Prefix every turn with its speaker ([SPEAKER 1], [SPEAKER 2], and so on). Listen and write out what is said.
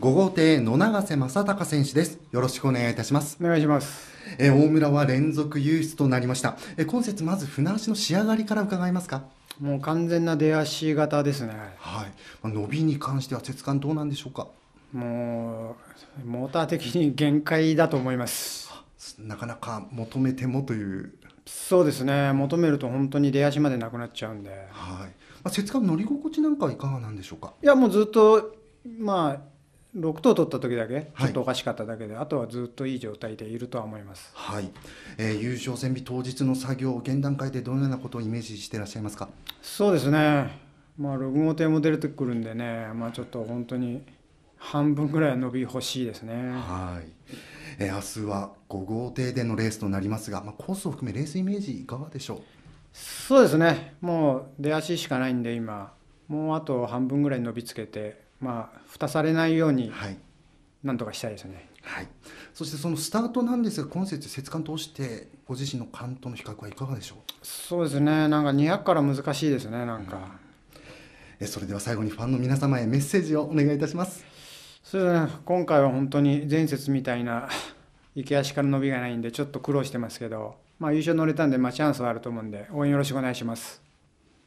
[SPEAKER 1] 5号艇野永瀬正孝選手です。よろしくお願いいたします。お願いします。え大村は連続優出となりました。え今節まず船足の仕上がりから伺いますか。
[SPEAKER 2] もう完全な出足型ですね。はい。ま伸びに関しては節感どうなんでしょうか。もうモーター的に限界だと思います。なかなか求めてもという。そうですね。求めると本当に出足までなくなっちゃうんで。はい。まあ、節感乗り心地なんかはいかがなんでしょうか。いやもうずっとまあ6頭取った時だけちょっとおかしかっただけで、はい、あとはずっといい状態でいるとは思います、はいえー、優勝戦日当日の作業現段階でどのようなことをイメージしていらっしゃいますかそうですね、まあ、6号艇も出てくるんでね、まあ、ちょっと本当に半分ぐらい伸び欲しいですね。は
[SPEAKER 1] いえー、明日は5号艇でのレースとなりますが、まあ、コースを含めレースイメージいかがでしょう
[SPEAKER 2] そうですねもう出足しかないんで今もうあと半分ぐらい伸びつけてまあ蓋されないように、はい、なんとかしたいですね。はい、
[SPEAKER 1] そしてそのスタートなんですが今節節間通してご自身の感との比較はいかがでしょう
[SPEAKER 2] そうですねなんか200から難しいですねなんか、うん、えそれでは最後にファンの皆様へメッセージをお願いいたしますそうですね今回は本当に前節みたいな 池足から伸びがないんでちょっと苦労してますけど、まあ、優勝乗れたんで、まあ、チャンスはあると思うんで応援よろしくお願いします